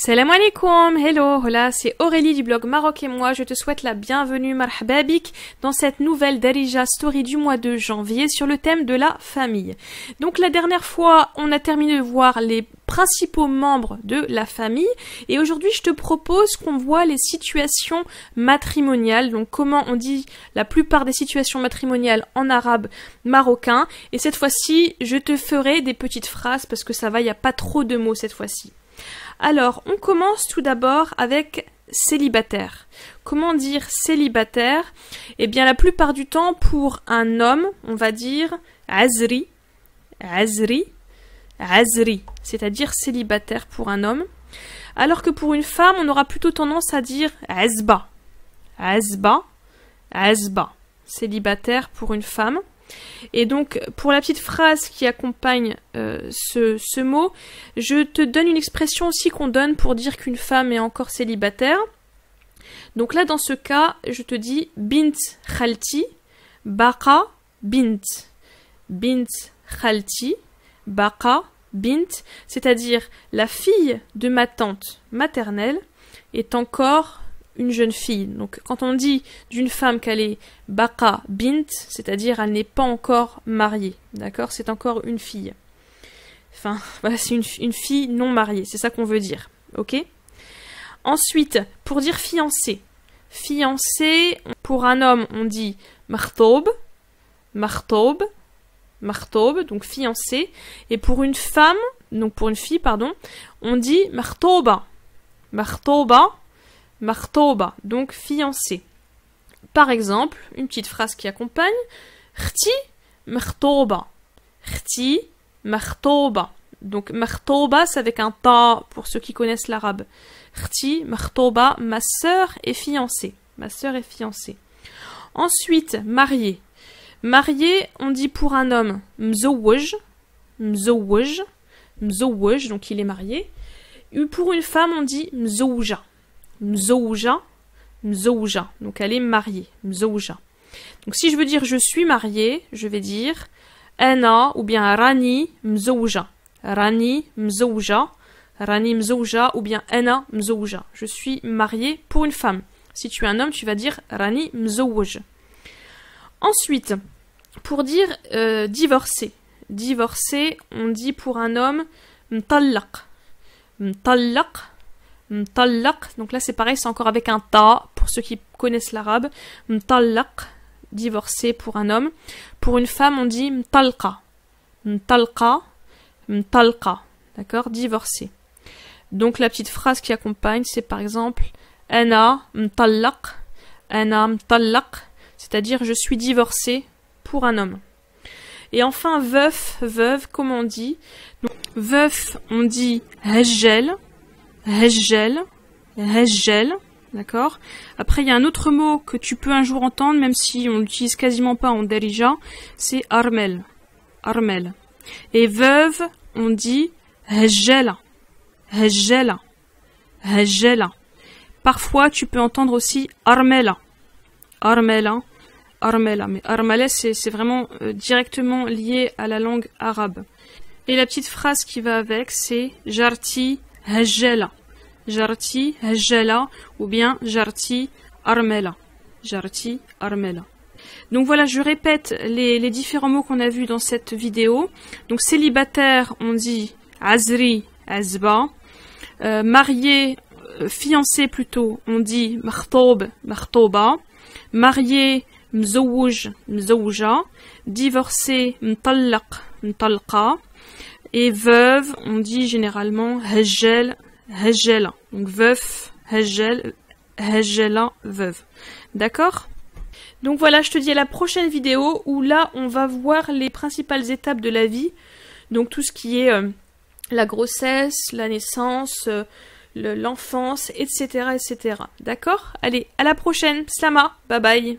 Salam alaikum, hello, hola, c'est Aurélie du blog Maroc et moi, je te souhaite la bienvenue marhababik dans cette nouvelle Darija Story du mois de janvier sur le thème de la famille. Donc la dernière fois, on a terminé de voir les principaux membres de la famille. Et aujourd'hui, je te propose qu'on voit les situations matrimoniales, donc comment on dit la plupart des situations matrimoniales en arabe marocain. Et cette fois-ci, je te ferai des petites phrases parce que ça va, il n'y a pas trop de mots cette fois-ci. Alors, on commence tout d'abord avec célibataire. Comment dire célibataire Eh bien, la plupart du temps, pour un homme, on va dire azri, azri, azri, c'est-à-dire célibataire pour un homme. Alors que pour une femme, on aura plutôt tendance à dire azba, azba, azba, célibataire pour une femme. Et donc, pour la petite phrase qui accompagne euh, ce, mot, je te donne une expression aussi qu'on donne pour dire qu'une femme est encore célibataire. Donc là, dans ce cas, je te dis bint khalti, baqa bint. Bint khalti, baqa bint, c'est-à-dire la fille de ma tante maternelle est encore une jeune fille. Donc quand on dit d'une femme qu'elle est baka bint, c'est-à-dire elle n'est pas encore mariée, d'accord C'est encore une fille. Enfin, voilà, c'est une, une, fille non mariée, c'est ça qu'on veut dire, ok Ensuite, pour dire fiancée, fiancée, pour un homme, on dit martob, martob, martob, donc fiancé et pour une femme, donc pour une fille, pardon, on dit martoba, martoba, Martoba, donc fiancée. Par exemple, une petite phrase qui accompagne RTI, martoba. RTI, martoba. Donc martoba, c'est avec un ta pour ceux qui connaissent l'arabe. RTI, martoba, ma sœur est fiancée. Ma sœur est fiancée. Ensuite, MARIÉ. MARIÉ, on dit pour un homme mzouj, mzouj, mzouj, donc il est marié. Et pour une femme, on dit mzouja mzouja, mzouja. Donc elle est mariée, mzouja. Donc si je veux dire je suis mariée, je vais dire ana ou bien rani mzouja. Rani mzouja. Rani mzouja ou bien ana mzouja. Je suis mariée pour une femme. Si tu es un homme, tu vas dire rani mzouj. Ensuite, pour dire euh, divorcé divorcer. on dit pour un homme Mtallak Mtallak Mtallaq, donc là c'est pareil, c'est encore avec un ta pour ceux qui connaissent l'arabe. Mtallaq, divorcé pour un homme. Pour une femme, on dit mtalqa. mtalqa. D'accord Divorcé. Donc la petite phrase qui accompagne, c'est par exemple Ana mtallaq. Ana mtallaq. C'est-à-dire je suis divorcé pour un homme. Et enfin, veuf, veuve, comment on dit Veuf, on dit hajjel. D'accord Après, il y a un autre mot que tu peux un jour entendre, même si on l'utilise quasiment pas en dirigeant, c'est Armel. Armel. Et veuve, on dit Hejela. Parfois, tu peux entendre aussi Armela. Armela. Hein. Armela. Mais Armela, c'est vraiment euh, directement lié à la langue arabe. Et la petite phrase qui va avec, c'est Jarti jarti hajjala ou bien jarti armela. Jarti armela. Donc voilà, je répète les, différents mots qu'on a vus dans cette vidéo. Donc célibataire, on dit azri, azba. Euh, marié, euh, fiancé plutôt, on dit martob, martoba. Marié, mzouj, mzouja. Divorcé, m'tallak mtalqa. Et veuve, on dit généralement hajjal, donc veuf, veuve. D'accord Donc voilà, je te dis à la prochaine vidéo où là, on va voir les principales étapes de la vie. Donc tout ce qui est euh, la grossesse, la naissance, euh, l'enfance, etc., etc. D'accord Allez, à la prochaine. Slama. Bye bye.